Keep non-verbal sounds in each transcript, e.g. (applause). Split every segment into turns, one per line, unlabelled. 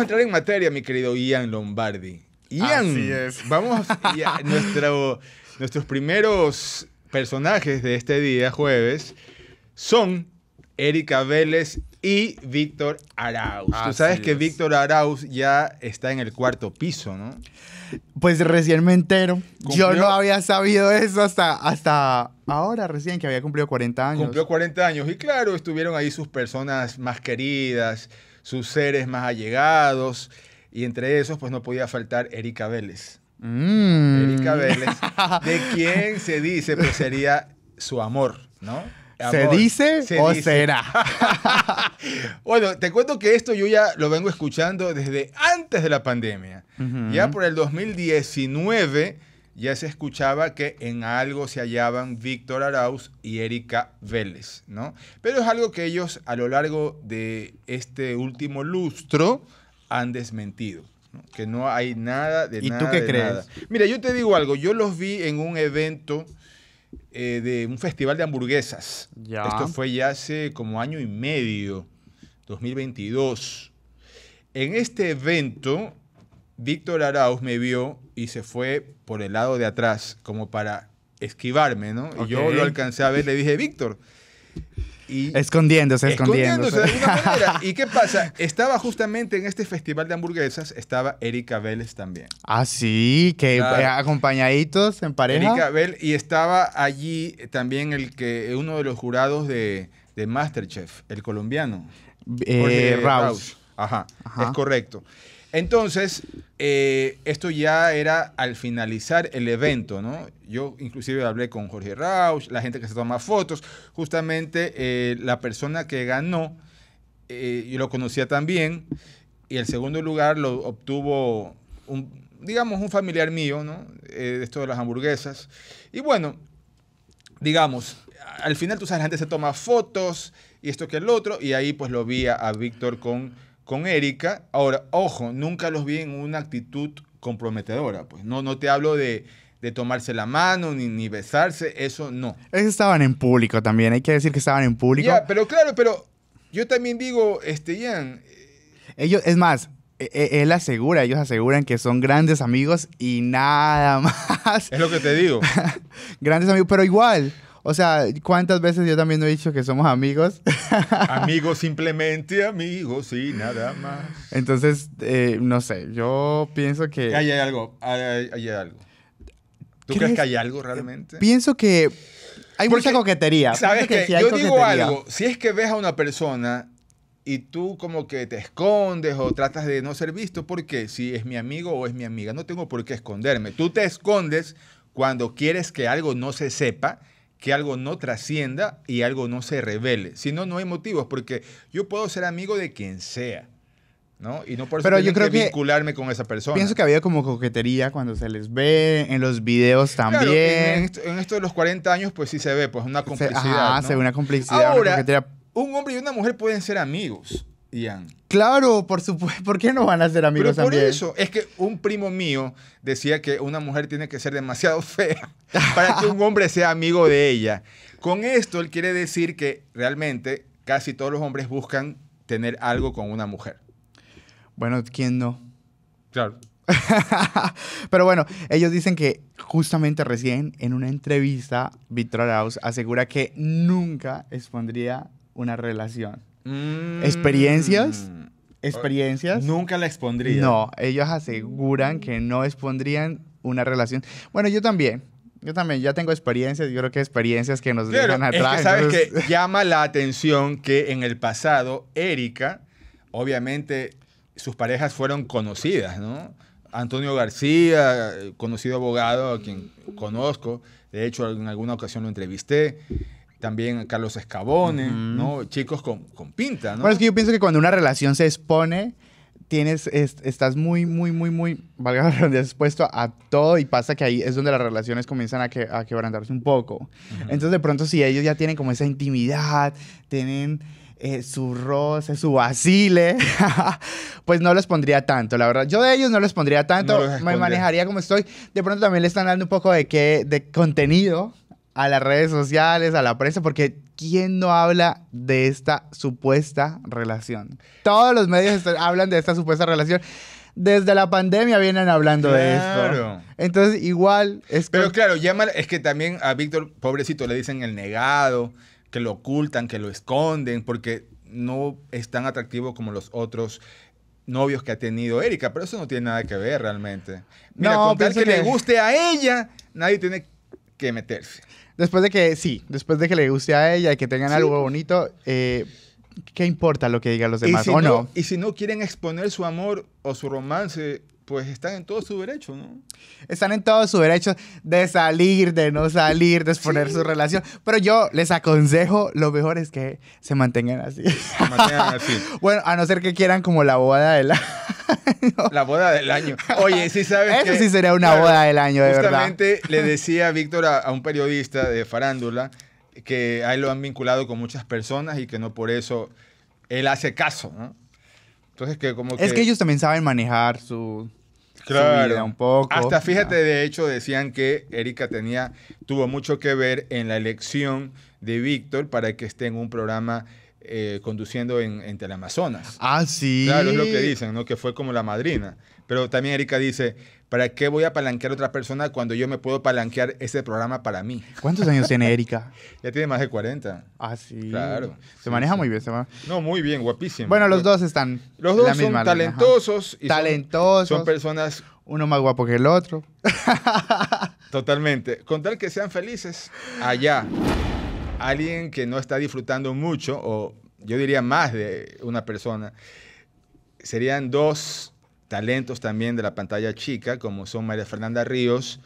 vamos a entrar en materia, mi querido Ian Lombardi. Ian, (laughs)
vamos a
nuestro, nuestros primeros personajes de este día, jueves, son Erika Vélez y Víctor Arauz. Tú sabes que Víctor Arauz ya está en el
cuarto piso, ¿no? Pues recién me entero. Yo no había sabido eso hasta, hasta ahora, recién que había cumplido 40 años. Cumplió 40 años y claro, estuvieron ahí sus
personas más queridas sus seres más allegados, y entre esos, pues no podía faltar Erika Vélez.
Mm. Erika Vélez,
de (laughs) quien se dice pues sería su amor,
¿no? ¿Se dice o será? (laughs)
bueno, te cuento que esto yo ya lo vengo escuchando desde antes de la pandemia. Ya por el 2019 ya se escuchaba que en algo se hallaban Víctor Arauz y Erika Vélez, ¿no? Pero es algo que ellos a lo largo de este último lustro han desmentido. Que no hay nada de ¿Y nada. ¿Y tú qué crees? Mira, yo te digo algo. Yo los vi en un evento eh, de un festival de hamburguesas. Esto fue ya hace como año y medio, 2022. En este evento, Víctor Arauz me vio y se fue por el lado de atrás, como para esquivarme, ¿no? Y yo lo alcancé a ver, le
dije, Víctor. Y escondiéndose, escondiéndose. escondiéndose de alguna (laughs) manera. ¿Y
qué pasa? Estaba justamente en este festival de hamburguesas, estaba Erika Vélez también.
Ah, sí, que eh, acompañaditos en pareja. Erika
Vélez, y estaba allí también el que, uno de los jurados de, de Masterchef, el colombiano. Eh, Raus. Ajá, es correcto. Entonces, eh, esto ya era al finalizar el evento, ¿no? Yo inclusive hablé con Jorge Rauch, la gente que se toma fotos, justamente eh, la persona que ganó, eh, yo lo conocía también, y el segundo lugar lo obtuvo, un, digamos, un familiar mío, ¿no? esto de las hamburguesas. Y bueno, digamos, al final tú sabes, la gente se toma fotos y esto que el otro, y ahí pues lo vi a Víctor con con Erika. Ahora, ojo, nunca los vi en una actitud comprometedora. Pues no, no te hablo de, tomarse la mano ni, ni besarse,
eso no. Estaban en público también, hay que decir que estaban en público. Ya, pero claro, pero yo también digo, este, Ian. Eh, ellos, es más, e, e, él asegura, ellos aseguran que son grandes amigos y nada (laughs) más.
Es lo que te digo.
(laughs) grandes amigos, pero igual. O sea, ¿cuántas veces yo también he dicho que somos amigos? (laughs)
amigos simplemente, amigos y nada más.
Entonces, eh, no sé, yo pienso que... Ahí hay
algo, ahí hay, algo. ¿Tú crees? que hay algo realmente?
Pienso que hay mucha coquetería. ¿Sabes que, Yo digo algo,
si es que ves a
una persona
y tú como que te escondes o tratas de no ser visto, ¿por qué? Si es mi amigo o es mi amiga, no tengo por qué esconderme. Tú te escondes cuando quieres que algo no se sepa que algo no trascienda y algo no se revele. Si no, no hay motivos, porque yo puedo ser amigo de quien sea. ¿no? Y no por eso Pero vincularme con esa persona. Pienso que
había como coquetería cuando se les ve, en los videos también.
en, esto, de los 40 años, pues sí se ve, pues una complicidad. Se, ve una complicidad, Ahora, Un hombre y una mujer pueden ser amigos.
Claro, por supuesto. ¿Por qué no van a ser amigos Pero por eso,
es que un primo mío decía que una mujer tiene que ser demasiado (laughs) fea para que un hombre sea amigo de ella. Con esto él quiere decir que realmente casi todos los hombres buscan tener algo con una mujer.
Bueno, ¿quién no? Claro. (laughs) Pero bueno, ellos dicen que justamente recién en una entrevista, Victor Arauz asegura que nunca expondría una relación. Mm. Experiencias. Experiencias. Nunca la expondría. No, ellos aseguran que no expondrían una relación. Bueno, yo también. Yo también ya tengo experiencias, yo creo que experiencias que nos dejan atrás. Es que sabes
que (laughs) llama la atención que en el pasado Erika, obviamente sus parejas fueron conocidas, ¿no? Antonio García, eh, conocido abogado a quien conozco, de hecho en alguna ocasión lo entrevisté también Carlos Escabone, ¿no? Chicos con, con pinta, ¿no? Bueno, es que yo
pienso que cuando una relación se expone, tienes, estás muy, muy, muy, muy, valga la redundancia, expuesto a todo y pasa que ahí es donde las relaciones comienzan a, que, a quebrantarse un poco. Entonces, de pronto, si ellos ya tienen como esa intimidad, tienen eh, su roce, su vacile, (laughs) pues no les pondría tanto, la verdad. Yo de ellos no les pondría tanto, me manejaría como estoy. De pronto también le están dando un poco de, qué, de contenido a las redes sociales, a la prensa, porque ¿quién no habla de esta supuesta relación? Todos los medios hablan de esta supuesta relación. Desde la pandemia vienen hablando de esto. Entonces, igual es Pero
claro, llama, es que también a Víctor, pobrecito, le dicen el negado, que lo ocultan, que lo esconden, porque no es tan atractivo como los otros novios que ha tenido Erika, pero eso no tiene nada que ver realmente. Mira, no, con que, le guste a ella, nadie tiene que meterse.
Después de que, sí, después de que le guste a ella y que tengan algo bonito, eh, ¿qué importa lo que digan los demás o no,
Y si no quieren exponer su amor o su romance, pues están en todo su derecho, ¿no?
Están en todo su derecho de salir, de no salir, de exponer su relación. Pero yo les aconsejo, lo mejor es que se mantengan así. Se mantengan así. (laughs) bueno, a no ser que quieran como la boda de la...
(laughs) La boda del año. Oye, sí sabes Eso sí sería una boda del año, de verdad. Justamente le decía Víctor a, un periodista de farándula que a lo han vinculado con muchas personas y que no por eso él hace caso, ¿no? Entonces que como que... Es que ellos
también saben manejar su...
vida un poco. Hasta fíjate, de hecho, decían que Erika tenía, tuvo mucho que ver en la elección de Víctor para que esté en un programa eh, conduciendo en, en, Teleamazonas.
Ah, sí. Claro, es lo que dicen,
¿no? Que fue como la madrina. Pero también Erika dice, ¿para qué voy a palanquear a otra persona cuando yo me puedo palanquear ese programa para mí?
¿Cuántos años tiene Erika?
(laughs) ya tiene más de 40. Ah, sí. Claro.
Se maneja muy bien, se
No, muy bien, guapísimo. Bueno, los dos
están. Los dos son talentosos.
talentosos. Son, son personas.
Uno más guapo que el otro.
Totalmente. Con tal que sean felices, allá alguien que no está disfrutando mucho, o yo diría más de una persona, serían dos talentos también de la pantalla chica, como son María Fernanda Ríos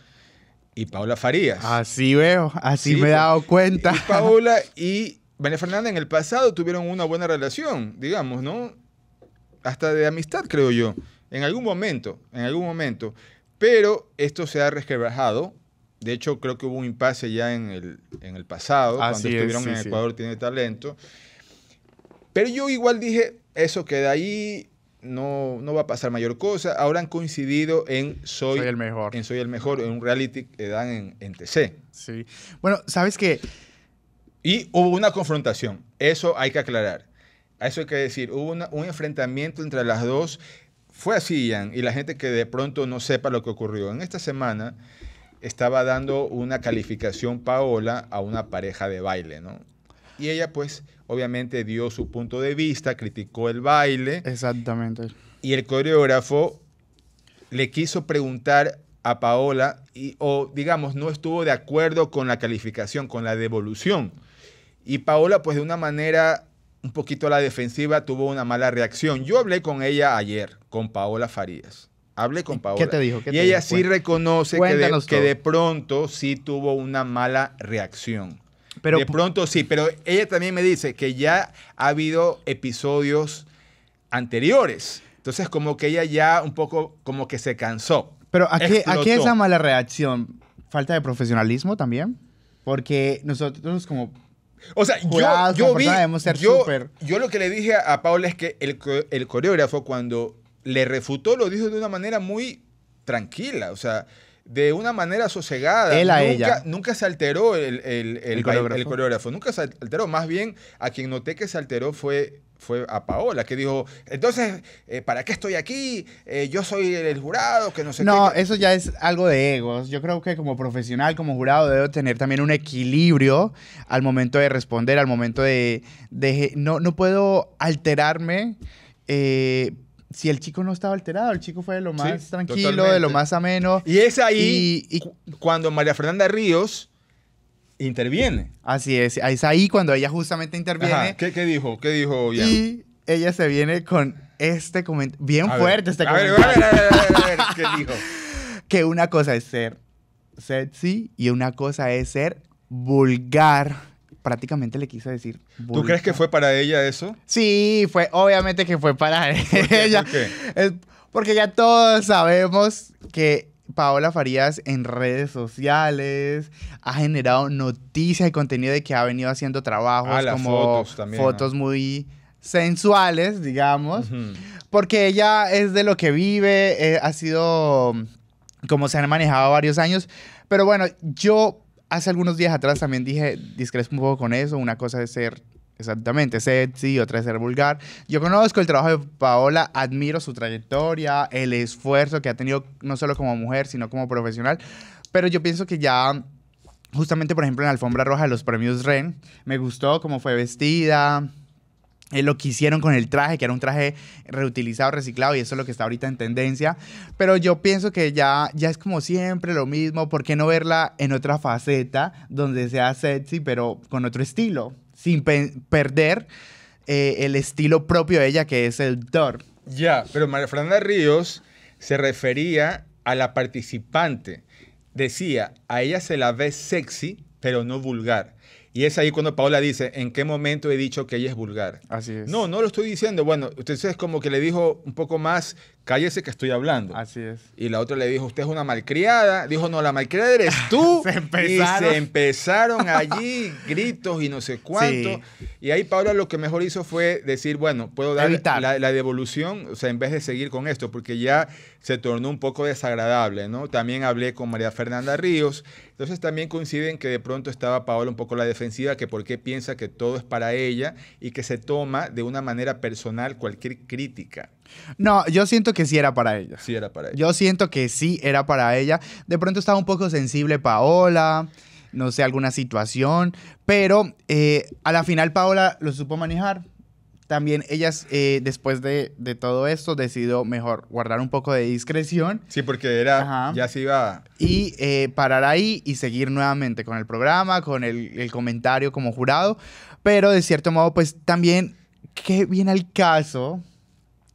y Paula Farías.
Así veo, así me he pues, dado cuenta.
Paula y María Fernanda en el pasado tuvieron una buena relación, digamos, ¿no? Hasta de amistad, creo yo, en algún momento, en algún momento. Pero esto se ha resquebrajado de hecho, creo que hubo un impasse ya en el, en el pasado, cuando estuvieron en Ecuador Tiene Talento. Pero yo igual dije, eso que de ahí, no, va a pasar mayor cosa. Ahora han coincidido en Soy, el Mejor. En Soy el Mejor, en un reality que dan en, TC. Sí. Bueno, ¿sabes qué? Y hubo una confrontación, eso hay que aclarar. Eso hay que decir, hubo un enfrentamiento entre las dos. Fue así, Ian, y la gente que de pronto no sepa lo que ocurrió. En esta semana estaba dando una calificación Paola a una pareja de baile, ¿no? Y ella pues obviamente dio su punto de vista, criticó el baile. Exactamente. Y el coreógrafo le quiso preguntar a Paola y, o digamos no estuvo de acuerdo con la calificación, con la devolución. Y Paola pues de una manera un poquito a la defensiva tuvo una mala reacción. Yo hablé con ella ayer, con Paola Farías. Hablé con Paola. ¿Qué te dijo? y ella sí reconoce que de, pronto sí tuvo una mala reacción. de pronto sí, pero ella también me dice que ya ha habido episodios anteriores. Entonces como que ella ya un poco como que se
cansó. Pero ¿a qué, es la esa mala reacción? ¿Falta de profesionalismo también? Porque nosotros como o sea, yo, vi. yo,
lo que le dije a Paola es que el, el coreógrafo, cuando le refutó, lo dijo de una manera muy tranquila, o sea, de una manera sosegada. Él a ella. nunca, se alteró el, el, coreógrafo? nunca se alteró. Más bien, a quien noté que se alteró fue, fue a Paola, que dijo, entonces, eh, ¿para qué estoy aquí? Eh, yo soy el jurado, que no
sé no, No, eso ya es algo de egos. Yo creo que como profesional, como jurado, debo tener también un equilibrio al momento de responder, al momento de... no, no puedo alterarme. Eh, si el chico no estaba alterado, el chico fue de lo más tranquilo, de lo más ameno. Y es ahí y, cuando María Fernanda Ríos interviene. Así es, es ahí cuando ella justamente interviene. ¿Qué, dijo? ¿Qué dijo Y ella se viene con este comentario, bien fuerte este comentario. A ver, a ver, a ver, a ver, ¿qué dijo? (laughs) que una cosa es ser sexy y una cosa es ser vulgar prácticamente le quise decir. ¿Tú crees que fue para ella eso? Sí, fue, obviamente que fue para (laughs) ella. ¿Por qué? porque ya todos sabemos que Paola Farías en redes sociales ha generado noticias y contenido de que ha venido haciendo trabajos ah, como fotos, muy sensuales, digamos, porque ella es de lo que vive, eh, ha sido como se han manejado varios años, pero bueno, yo hace algunos días atrás también dije, discrepo un poco con eso, una cosa es ser Exactamente, sexy, otra es ser vulgar. Yo conozco el trabajo de Paola, admiro su trayectoria, el esfuerzo que ha tenido no solo como mujer, sino como profesional, pero yo pienso que ya, justamente por ejemplo en la alfombra roja de los premios REN, me gustó cómo fue vestida, eh, lo que hicieron con el traje, que era un traje reutilizado, reciclado, y eso es lo que está ahorita en tendencia. Pero yo pienso que ya, ya es como siempre lo mismo, ¿por qué no verla en otra faceta donde sea sexy, pero con otro estilo? Sin perder eh, el estilo propio de ella, que es el Thor
Ya, pero María Fernanda Ríos se refería a la participante. Decía, a ella se la ve sexy, pero no vulgar. Y es ahí cuando Paola dice, ¿en qué momento he dicho que ella es vulgar? Así es. No, no lo estoy diciendo. Bueno, usted es como que le dijo un poco más cállese que estoy hablando. Así es. Y la otra le dijo, usted es una malcriada. Dijo, no, la malcriada eres tú. (laughs) se empezaron. Y se empezaron allí (laughs) gritos y no sé cuánto. Y ahí Paola, lo que mejor hizo fue decir, bueno, puedo dar la, la, devolución, o sea, en vez de seguir con esto, porque ya se tornó un poco desagradable, ¿no? También hablé con María Fernanda Ríos. Entonces también coinciden que de pronto estaba Paola un poco la defensiva, que por qué piensa que todo es para ella y que se toma de una manera personal cualquier crítica.
No, yo siento que sí era para ella. Sí era para ella. Yo siento que sí era para ella. De pronto estaba un poco sensible Paola, no sé, alguna situación, pero eh, a la final Paola lo supo manejar. También ella eh, después de, todo esto, decidió mejor guardar un poco de discreción. Sí, porque era, ya se iba... Y eh, parar ahí y seguir nuevamente con el programa, con el, comentario como jurado. Pero de cierto modo, pues también, qué viene al caso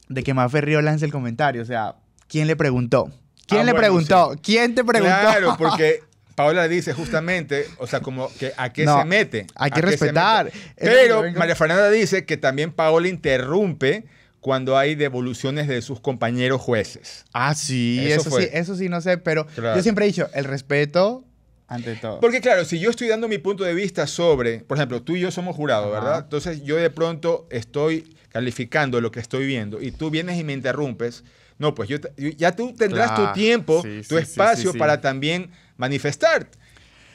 de que Río lance el comentario. O sea, ¿quién le preguntó? ¿Quién ah, le preguntó?
¿Quién te preguntó? Claro, porque (laughs) Paola dice justamente, o sea, como que a qué se mete. Hay que respetar. Pero María Fernanda dice que también Paola interrumpe cuando hay devoluciones de sus compañeros jueces. Ah, sí, eso, sí,
eso sí, no sé, pero yo siempre he dicho, el respeto ante todo. Porque claro, si yo estoy dando
mi punto de vista sobre, por ejemplo, tú y yo somos jurados, ¿verdad? Entonces yo de pronto estoy calificando lo que estoy viendo y tú vienes y me interrumpes. No, pues yo, ya tú tendrás tu tiempo, tu espacio para también
manifestar,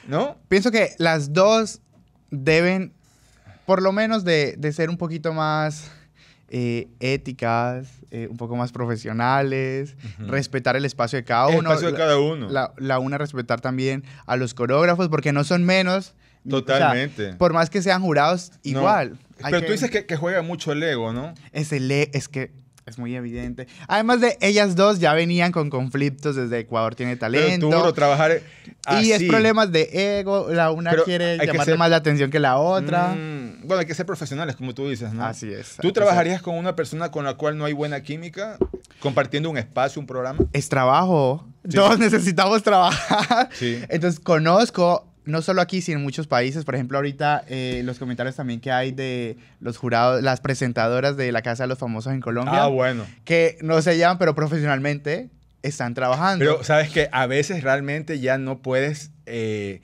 ¿no? Pienso que las dos deben, por lo menos, de ser un poquito más eh, éticas, eh, un poco más profesionales, respetar el espacio de cada uno. El espacio de cada uno. La, una respetar también a los coreógrafos, porque no son menos. Totalmente. por más que sean jurados, igual. Pero tú dices que, juega mucho el ego, ¿no? Es, e, es que es muy evidente. Además de ellas dos ya venían con conflictos desde Ecuador tiene talento. trabajar eh,
Y es problemas
de ego, la una quiere llamar más la atención que la otra.
Mm, bueno, hay que ser profesionales, como tú dices, ¿no? Así es. ¿Tú trabajarías con una persona con la cual no hay buena química, compartiendo un espacio, un programa?
Es trabajo. Todos (laughs) necesitamos trabajar. Entonces conozco no solo aquí, sino en muchos países. Por ejemplo, ahorita eh, los comentarios también que hay de los jurados, las presentadoras de la Casa de los Famosos en Colombia. Ah, bueno. Que no se llaman, pero profesionalmente están trabajando. Pero
sabes que a veces realmente ya no puedes, eh,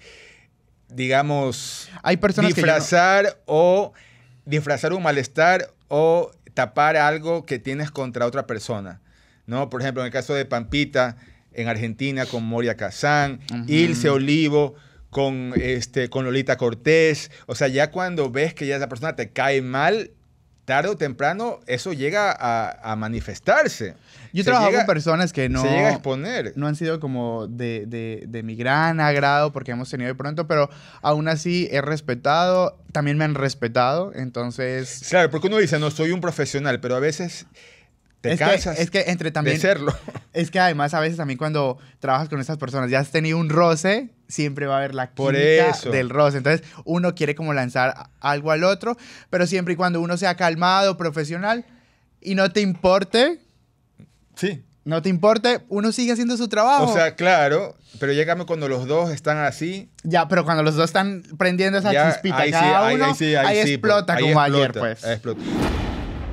digamos, hay personas disfrazar o disfrazar un malestar o tapar algo que tienes contra otra persona. ¿no? Por ejemplo, en el caso de Pampita, en Argentina, con Moria Kazán, Ilse Olivo con, este, con Lolita Cortés. O sea, ya cuando ves que ya esa persona te cae mal, tarde o temprano
eso llega a, manifestarse. Yo trabajo con personas que no, llega a no han sido como de, de, de, mi gran agrado porque hemos tenido de pronto, pero aún así he respetado, también me han respetado, entonces... Claro, porque uno dice, no soy un profesional, pero a veces
es que, entre también, de
(laughs) Es que además a veces también cuando trabajas con estas personas ya has tenido un roce, siempre va a haber la Por química del roce. Entonces uno quiere como lanzar algo al otro, pero siempre y cuando uno sea calmado, profesional y no te importe. Sí. No te importe, uno sigue haciendo su trabajo. O sea, claro,
pero llegame cuando los dos están así.
Ya, pero cuando los dos están prendiendo esa chispita ahí cada uno, ahí, sí, pues, pues. ahí, explota como ayer, pues.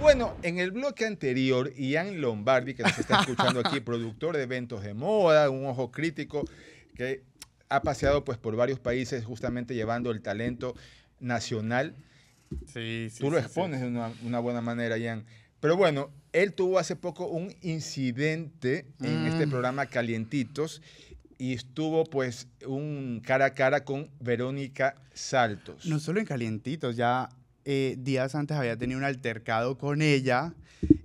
Bueno, en el bloque anterior, Ian Lombardi, que nos está (laughs) escuchando aquí, productor de eventos de moda, un ojo crítico, que ha paseado pues por varios países justamente llevando el talento nacional.
Sí, sí, Tú lo
expones de una, buena manera, Ian. Pero bueno, él tuvo hace poco un incidente en este mm. programa
Calientitos y estuvo pues un cara a cara con Verónica Saltos. No solo en Calientitos, ya eh, días antes había tenido un altercado con ella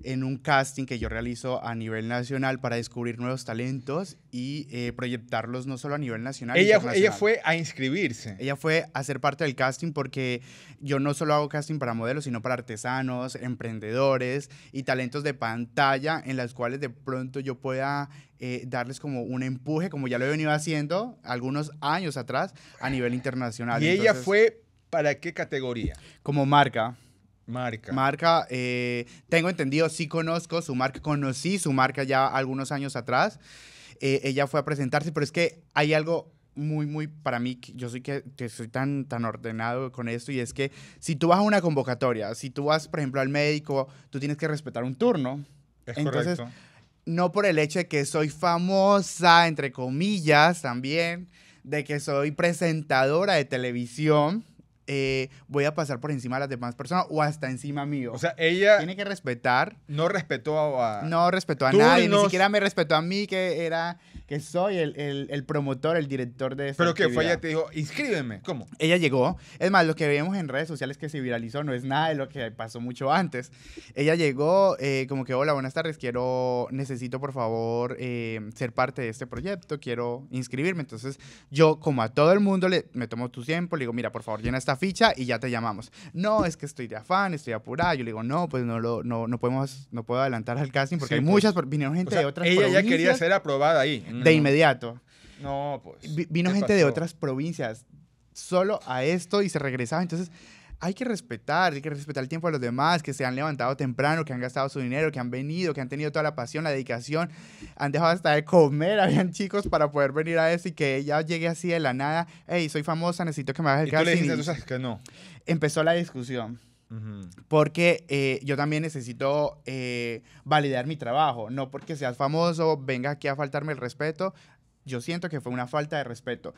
en un casting que yo realizo a nivel nacional para descubrir nuevos talentos y eh, proyectarlos no solo a nivel nacional. Ella, fue a inscribirse. Ella fue a ser parte del casting porque yo no solo hago casting para modelos, sino para artesanos, emprendedores y talentos de pantalla en las cuales de pronto yo pueda eh, darles como un empuje, como ya lo he venido haciendo algunos años atrás a nivel internacional. Y ella fue ¿para qué categoría? Como marca. Marca. Marca, eh, tengo entendido, sí conozco su marca, conocí su marca ya algunos años atrás. Eh, ella fue a presentarse, pero es que hay algo muy, muy para mí, yo soy que, soy tan, tan ordenado con esto y es que si tú vas a una convocatoria, si tú vas, por ejemplo, al médico, tú tienes que respetar un turno. Es Entonces, no por el hecho de que soy famosa, entre comillas, también, de que soy presentadora de televisión, eh, voy a pasar por encima de las demás personas o hasta encima mío. O sea, ella... Tiene que respetar. No respetó a... No respetó a nadie, ni siquiera me respetó a mí, que era que soy el, el, promotor, el director de esta Pero que fue ella te dijo, inscríbeme. ¿Cómo? Ella llegó. Es más, lo que vemos en redes sociales que se viralizó no es nada de lo que pasó mucho antes. Ella llegó eh, como que, hola, buenas tardes, quiero, necesito por favor eh, ser parte de este proyecto, quiero inscribirme. Entonces yo, como a todo el mundo, le, me tomo tu tiempo, le digo, mira, por favor, llena esta ficha y ya te llamamos. No, es que estoy de afán, estoy apurada. Yo le digo, no, pues no, lo, no, no, podemos, no puedo adelantar al casting porque hay pues. muchas, vinieron gente de otras provincias. Ella ya quería ser aprobada ahí. De mm. inmediato. No, pues. Vino gente de otras provincias solo a esto y se regresaba. Entonces, hay que respetar, hay que respetar el tiempo de los demás, que se han levantado temprano, que han gastado su dinero, que han venido, que han tenido toda la pasión, la dedicación, han dejado hasta de comer, (laughs) habían chicos para poder venir a eso y que ella llegue así de la nada, hey, soy famosa, necesito que me hagas el casting. Y tú le dices tú sabes que no. Empezó la discusión. Porque eh, yo también necesito eh, validar mi trabajo, no porque seas famoso, venga aquí a faltarme el respeto, yo siento que fue una falta de respeto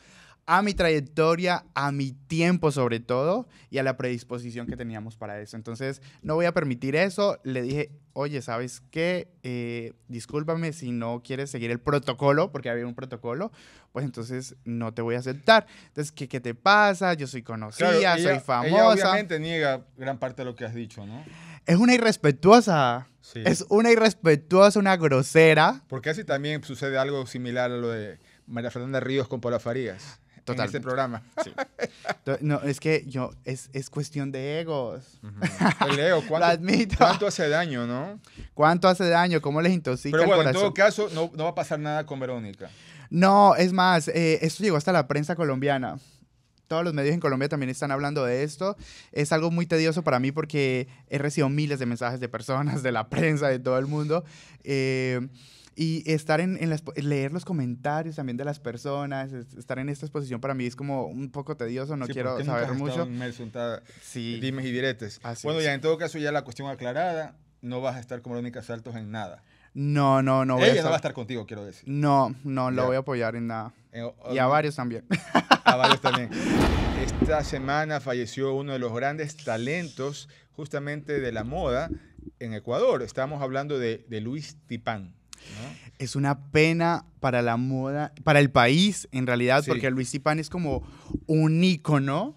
a mi trayectoria, a mi tiempo sobre todo y a la predisposición que teníamos para eso. Entonces, no voy a permitir eso. Le dije, oye, ¿sabes qué? Eh, discúlpame si no quieres seguir el protocolo, porque había un protocolo, pues entonces no te voy a aceptar. Entonces, ¿qué, qué te pasa? Yo soy conocida, soy famosa. Ella obviamente
niega gran parte de lo que has dicho, ¿no?
es una irrespetuosa. Es una irrespetuosa, una grosera.
Porque así también sucede algo
similar a lo de María Fernanda Ríos con Paula Farías. Total. En este programa. no, es que yo, es, es cuestión de egos. (laughs) ¿cuánto, hace daño, no? ¿Cuánto hace daño? ¿Cómo les intoxica Pero bueno, en todo
caso, no, no, va a pasar nada con
Verónica. No, es más, eh, esto llegó hasta la prensa colombiana todos los medios en Colombia también están hablando de esto. Es algo muy tedioso para mí porque he recibido miles de mensajes de personas, de la prensa, de todo el mundo. Eh, y estar en, las, leer los comentarios también de las personas, estar en esta exposición para mí es como un poco tedioso, no quiero saber mucho. Me
resulta. sí. Dimes y diretes. bueno, ya en todo caso, ya la cuestión aclarada, no vas a estar como Verónica Saltos en nada.
No, no, no. Voy a estar, no va a estar contigo, quiero decir. No, no, lo voy a apoyar en nada. Eh, y a varios también. A también. Esta
semana falleció uno de los grandes talentos justamente de la moda en Ecuador. Estamos hablando de, Luis Tipán.
Es una pena para la moda, para el país en realidad, porque Luis Tipán es como un ícono.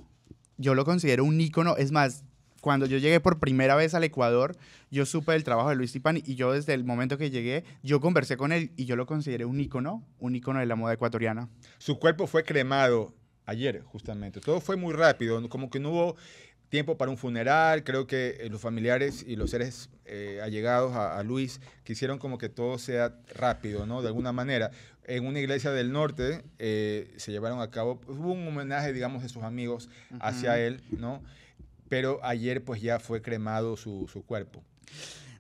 Yo lo considero un ícono. Es más, cuando yo llegué por primera vez al Ecuador, yo supe del trabajo de Luis Tipán y yo desde el momento que llegué, yo conversé con él y yo lo consideré un ícono, un ícono de la moda ecuatoriana. Su cuerpo fue cremado ayer, justamente. Todo fue muy
rápido, como que no hubo tiempo para un funeral. Creo que eh, los familiares y los seres eh, allegados a, Luis quisieron como que todo sea rápido, ¿no? De alguna manera. En una iglesia del norte eh, se llevaron a cabo, pues, hubo un homenaje, digamos, de sus amigos
hacia él, ¿no? pero ayer pues ya fue cremado su, cuerpo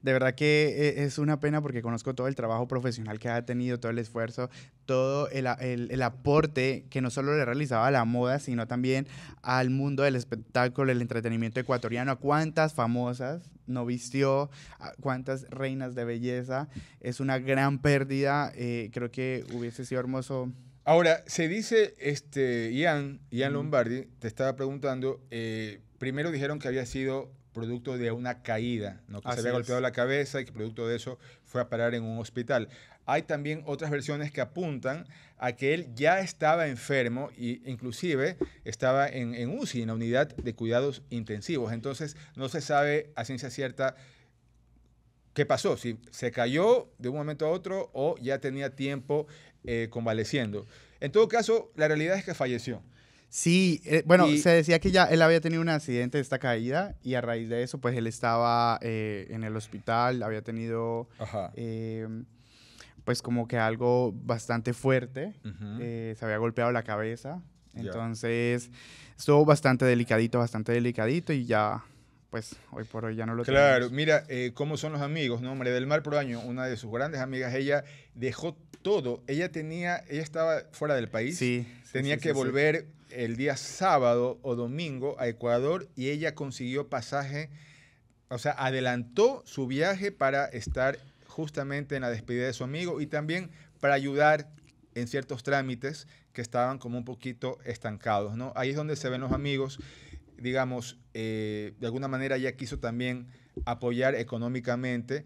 de verdad que eh, es una pena porque conozco todo el trabajo profesional que ha tenido, todo el esfuerzo, todo el, aporte que no solo le realizaba a la moda, sino también al mundo del espectáculo, el entretenimiento ecuatoriano, cuántas famosas no vistió, ah, cuántas reinas de belleza. Es una gran pérdida, eh, creo que hubiese sido hermoso.
Ahora, se dice, este, Ian, Ian Lombardi, te estaba preguntando, eh, Primero dijeron que había sido producto de una caída, que se había golpeado la cabeza y que producto de eso fue a parar en un hospital. Hay también otras versiones que apuntan a que él ya estaba enfermo e inclusive estaba en, en UCI, en la unidad de cuidados intensivos. Entonces no se sabe a ciencia cierta qué pasó, si se cayó de un momento a otro o ya tenía tiempo eh, convaleciendo. En todo caso, la realidad es que falleció.
Sí, eh, bueno, se decía que ya él había tenido un accidente de esta caída y a raíz de eso, pues él estaba eh, en el hospital, había tenido, em, pues como que algo bastante fuerte, eh, se había golpeado la cabeza, entonces estuvo bastante delicadito, bastante delicadito y ya, pues hoy por hoy ya no lo claro,
mira cómo son los amigos, ¿no? María del Mar Proaño, una de sus grandes amigas, ella dejó todo, ella tenía, ella estaba fuera del país, tenía que volver el día sábado o domingo a Ecuador y ella consiguió pasaje, o sea, adelantó su viaje para estar justamente en la despedida de su amigo y también para ayudar en ciertos trámites que estaban como un poquito estancados, ¿no? Ahí es donde se ven los amigos, digamos, eh, de alguna manera ella quiso también apoyar económicamente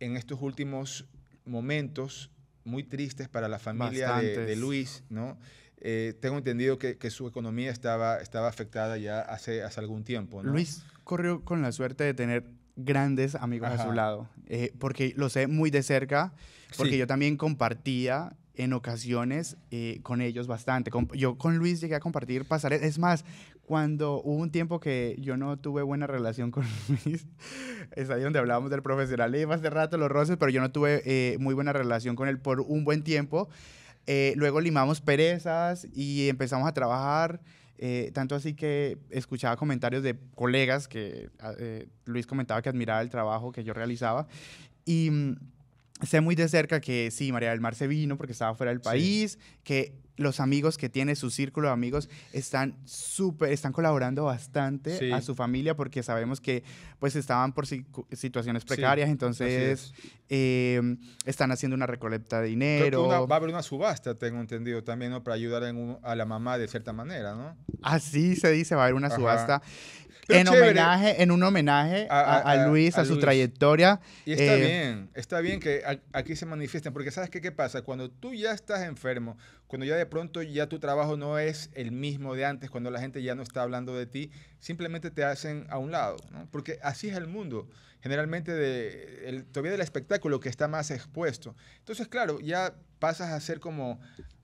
en estos últimos momentos muy tristes para la familia de, de Luis, ¿no? Eh, tengo entendido que, su economía estaba, estaba afectada ya hace, hace algún tiempo.
Luis corrió con la suerte de tener grandes amigos a su lado, eh, porque lo sé muy de cerca, porque yo también compartía en ocasiones eh, con ellos bastante. yo con Luis llegué a compartir pasar, Es más, cuando hubo un tiempo que yo no tuve buena relación con (laughs) Luis, es ahí donde hablábamos del profesional, y más hace rato los roces, pero yo no tuve muy buena relación con él por un buen tiempo. Eh, luego limamos perezas y empezamos a trabajar. Eh, tanto así que escuchaba comentarios de colegas que ah, eh, Luis comentaba que admiraba el trabajo que yo realizaba. Y mm, sé muy de cerca que sí, María del Mar se vino porque estaba fuera del país, que los amigos que tiene, su círculo de amigos, están súper, están colaborando bastante a su familia porque sabemos que pues estaban por situaciones precarias, entonces em, están haciendo una recolecta de dinero. va a
haber una subasta, tengo entendido también, Para ayudar a la mamá de cierta manera, ¿no?
Así se dice, va a haber una subasta en, un homenaje a, Luis, a, su trayectoria. Y está eh, bien,
está bien que aquí se manifiesten, porque ¿sabes qué, qué pasa? Cuando tú ya estás enfermo, cuando ya de pronto ya tu trabajo no es el mismo de antes, cuando la gente ya no está hablando de ti, simplemente te hacen a un lado, Porque así es el mundo, generalmente de, el, todavía del espectáculo que está más expuesto. Entonces, claro, ya pasas a ser como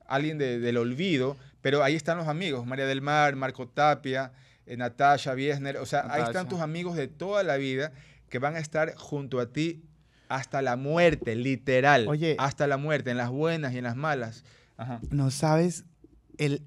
alguien del olvido, pero ahí están los amigos, María del Mar, Marco Tapia, eh, Natasha Wiesner, o sea, ahí están tus amigos de toda la vida que van a estar junto
a ti hasta la muerte, literal. Oye. Hasta la muerte, en las buenas y en las malas. No sabes el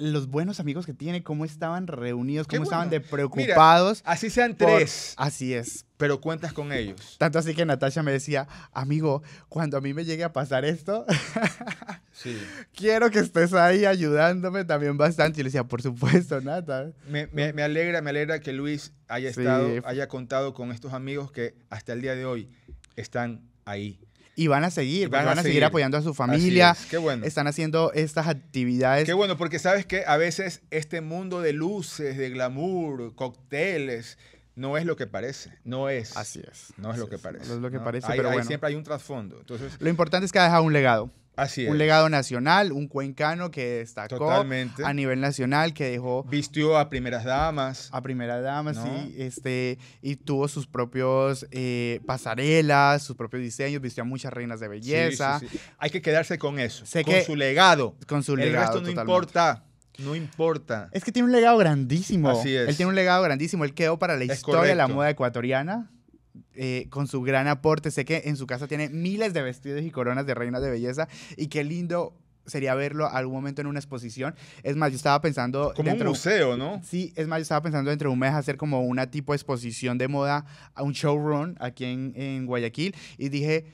los buenos amigos que tiene, cómo estaban reunidos, cómo estaban de preocupados. así sean tres. Así es. Pero cuentas con ellos. Tanto así que Natasha me decía, amigo, cuando a mí me llegue a pasar esto, (laughs) quiero que estés ahí ayudándome también bastante. Y le decía, por supuesto, Natasha.
Me, alegra, me alegra que Luis haya estado, haya contado con estos amigos que hasta el día
de hoy están ahí y van a seguir, van, a, seguir. apoyando a su familia. Están haciendo estas actividades. Qué
bueno, porque sabes que a veces este mundo de luces, de glamour, cócteles, no es lo que parece, no es. Así es. No es lo que parece. No es lo que parece, pero bueno. siempre hay un trasfondo. Entonces,
lo importante es que ha dejado un legado. Un legado nacional, un cuencano que destacó a nivel nacional, que dejó... Vistió a primeras damas. A primeras damas, Este, y tuvo sus propios eh, pasarelas, sus propios diseños, vistió a muchas reinas de belleza. Hay que quedarse con eso, con su legado. Con su legado, El resto no
importa. No importa.
Es que tiene un legado grandísimo. Así es. Él tiene un legado grandísimo. Él quedó para la historia de la moda ecuatoriana. Eh, con su gran aporte. Sé que en su casa tiene miles de vestidos y coronas de reinas de belleza y qué lindo sería verlo algún momento en una exposición. Es más, yo estaba pensando... Como un museo, ¿no? Sí, es más, yo estaba pensando entre un mes hacer como una tipo de exposición de moda, a un showroom aquí en, en Guayaquil y dije,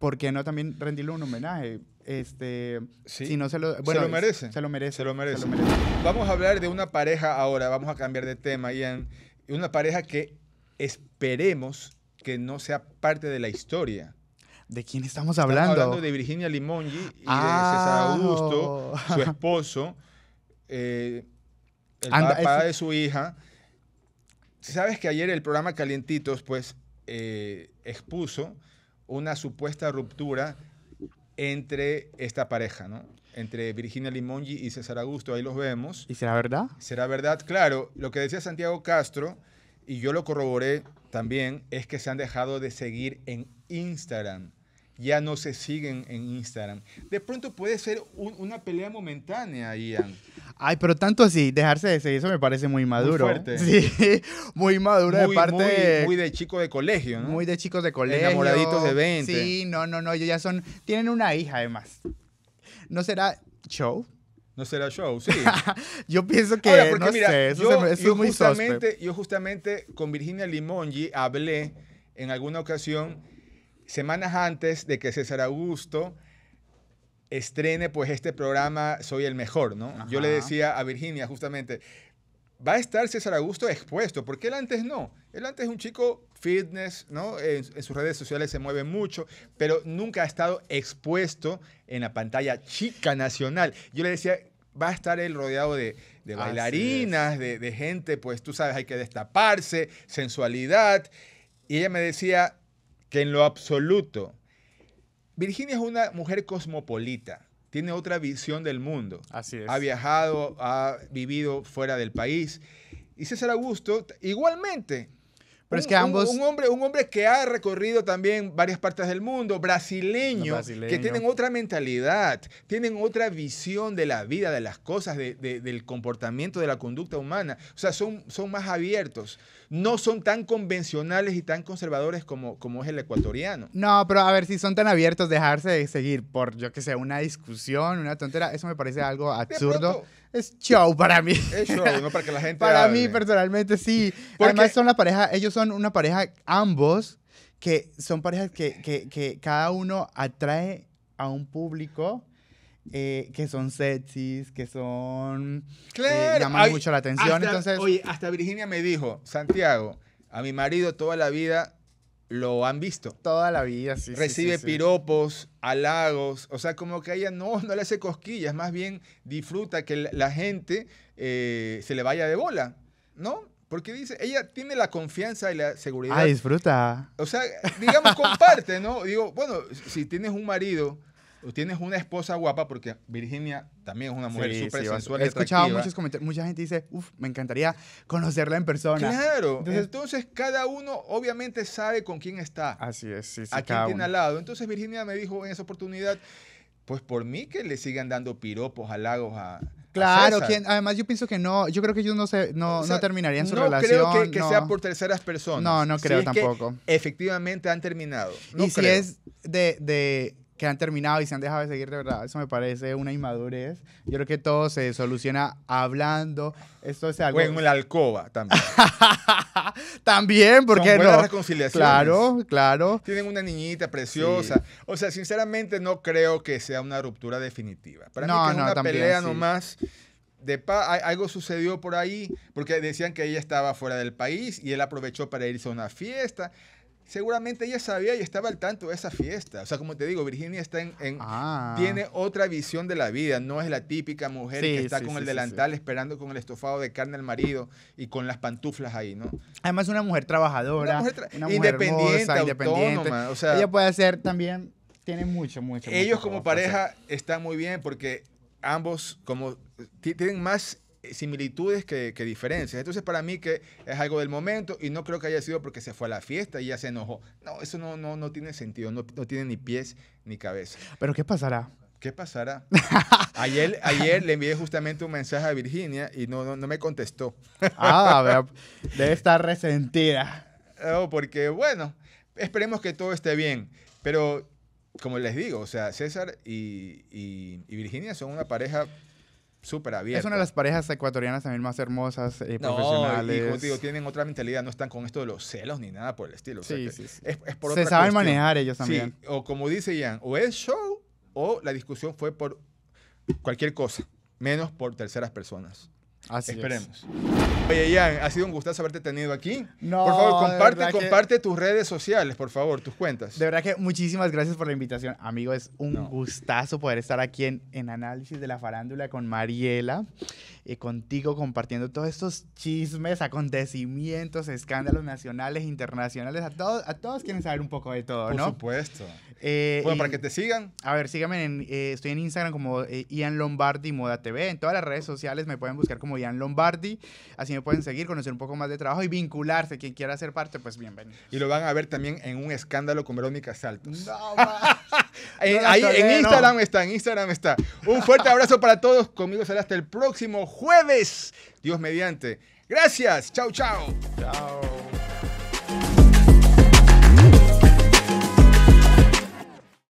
¿por qué no también rendirle un homenaje? Este, sí. si no se lo, bueno, merece. Se lo merece. Se lo merece. Se lo merece. Vamos a hablar de una pareja
ahora, vamos a cambiar de tema, Ian. Una pareja que esperemos que no sea parte de la historia. ¿De quién
estamos hablando? Estamos hablando
de Virginia Limongi y de ah. César Augusto, su (laughs) esposo, eh, el papá de su hija. Sabes que ayer el programa Calientitos, pues, eh, expuso una supuesta ruptura entre esta pareja, ¿no? Entre Virginia Limongi y César Augusto, ahí los vemos. ¿Y será verdad? Será verdad, claro. Lo que decía Santiago Castro, y yo lo corroboré también, es que se han dejado de seguir en Instagram. Ya no se siguen en Instagram. De pronto puede ser una pelea momentánea, Ian.
Ay, pero tanto así, dejarse de seguir, eso me parece muy maduro. Muy fuerte. Sí, (laughs) muy maduro de parte. Muy, de chico de colegio, ¿no? Muy de chicos de colegio. Enamoraditos de 20. Sí, no, no, no, ya son. Tienen una hija, además. ¿No será show? No será show, sí. (laughs) yo pienso que, no sé, eso, yo, es muy justamente,
Yo justamente con Virginia Limongi hablé en alguna ocasión, semanas antes de que César Augusto estrene pues este programa Soy el Mejor, ¿no? Yo le decía a Virginia justamente, va a estar César Augusto expuesto, porque él antes no. Él antes es un chico fitness, ¿no? En, sus redes sociales se mueve mucho, pero nunca ha estado expuesto en la pantalla chica nacional. Yo le decía, va a estar él rodeado de, bailarinas, de, de gente, pues tú sabes, hay que destaparse, sensualidad. Y ella me decía que en lo absoluto, Virginia es una mujer cosmopolita, tiene otra visión del mundo. Así es. Ha viajado, ha vivido fuera del país. Y César Augusto, igualmente,
un, Un,
hombre, un hombre que ha recorrido también varias partes del mundo, brasileño, que tienen otra mentalidad, tienen otra visión de la vida, de las cosas, del comportamiento, de la conducta humana. O sea, son, son más abiertos no son tan convencionales y tan conservadores como, como es el ecuatoriano.
No, pero a ver, si son tan abiertos, dejarse de seguir por, yo que sé, una discusión, una tontera, eso me parece algo absurdo es show para mí. Es show, no para
que la gente. para mí
personalmente sí. Además son la pareja, ellos son una pareja ambos que son parejas que, que cada uno atrae a un público eh, que son sexys, que son... Eh, claro. llaman mucho la atención.
oye, hasta Virginia me dijo, Santiago, a mi marido toda la vida lo han visto. Toda la vida,
sí. Recibe sí,
piropos, halagos, o sea, como que ella no, no le hace cosquillas, más bien disfruta que la gente eh, se le vaya de bola, ¿no? Porque dice, ella tiene la confianza y la seguridad. Ah,
disfruta.
O sea, digamos, comparte, ¿no? Digo, bueno, si tienes un marido tienes una esposa guapa, porque Virginia también es una mujer súper sensual. He escuchado muchos
comentarios, mucha gente dice, uff, me encantaría conocerla en persona. Claro,
entonces, cada uno obviamente sabe con quién está. Así es, sí, A quién tiene al lado. Entonces Virginia me dijo en esa oportunidad, pues por mí que le sigan dando piropos, halagos a... Claro,
además yo pienso que no, yo creo que ellos no se, no, no terminarían su relación. No creo que, sea por
terceras personas. No, no creo tampoco.
efectivamente han terminado. No y si es de que han terminado y se han dejado de seguir de verdad. Eso me parece una inmadurez. Yo creo que todo se soluciona hablando. Esto es algo... en la alcoba también. (laughs) también, porque no. reconciliación Claro,
claro. Tienen una niñita preciosa. O sea, sinceramente no creo que sea una ruptura definitiva. Para no, mí es una pelea nomás de pa algo sucedió por ahí, porque decían que ella estaba fuera del país y él aprovechó para irse a una fiesta seguramente ella sabía y estaba al tanto de esa fiesta. O sea, como te digo, Virginia está en, ah. tiene otra visión de la vida. No es la típica mujer que está con el delantal esperando con el estofado de carne al marido y con las pantuflas ahí, ¿no?
Además, una mujer trabajadora, una mujer, independiente, independiente. o ella puede ser también, tiene mucho, mucho. Ellos como pareja
están muy bien porque ambos como tienen más similitudes que, que, diferencias. Entonces, para mí que es algo del momento y no creo que haya sido porque se fue a la fiesta y ya se enojó. No, eso no, no, no tiene sentido, no, tiene ni pies ni cabeza. Pero ¿qué pasará? ¿Qué pasará? Ayer, (laughs) ayer le envié justamente un mensaje a Virginia y no, no, me contestó.
ah, (laughs) debe estar resentida.
No, oh, porque bueno, esperemos que todo esté bien. Pero como les digo, o sea, César
y
Virginia son una pareja súper abierto. Es una
de las parejas ecuatorianas también más hermosas eh, y no, profesionales. digo,
tienen otra mentalidad, no están con esto de los celos ni nada por el estilo. Sí, sí, Se saben manejar ellos también. Sí, o como dice Ian, o es show o la discusión fue por cualquier cosa, menos por terceras personas. Así Esperemos.
Oye, Ian, ha sido un gustazo haberte tenido aquí. No, por favor, comparte, comparte tus redes sociales, por favor, tus cuentas. De verdad que muchísimas gracias por la invitación. Amigo, es un gustazo poder estar aquí en, Análisis de la Farándula con Mariela, eh, contigo compartiendo todos estos chismes, acontecimientos, escándalos nacionales, internacionales, a todos, a todos quieren saber un poco de todo, por ¿no? Por supuesto. Eh, bueno, para que te sigan. A ver, síganme, eh, estoy en Instagram como Ian Lombardi Moda TV, en todas las redes sociales me pueden buscar como como Lombardi. Así me pueden seguir, conocer un poco más de trabajo y vincularse. Quien quiera ser parte, pues bienvenido. Y lo van a ver también en un escándalo con Verónica Saltos. (laughs) Eh, ahí, en Instagram está, en Instagram está.
Un fuerte abrazo para todos. Conmigo será hasta el próximo jueves. Dios mediante. Gracias. Chau, chau. Chao.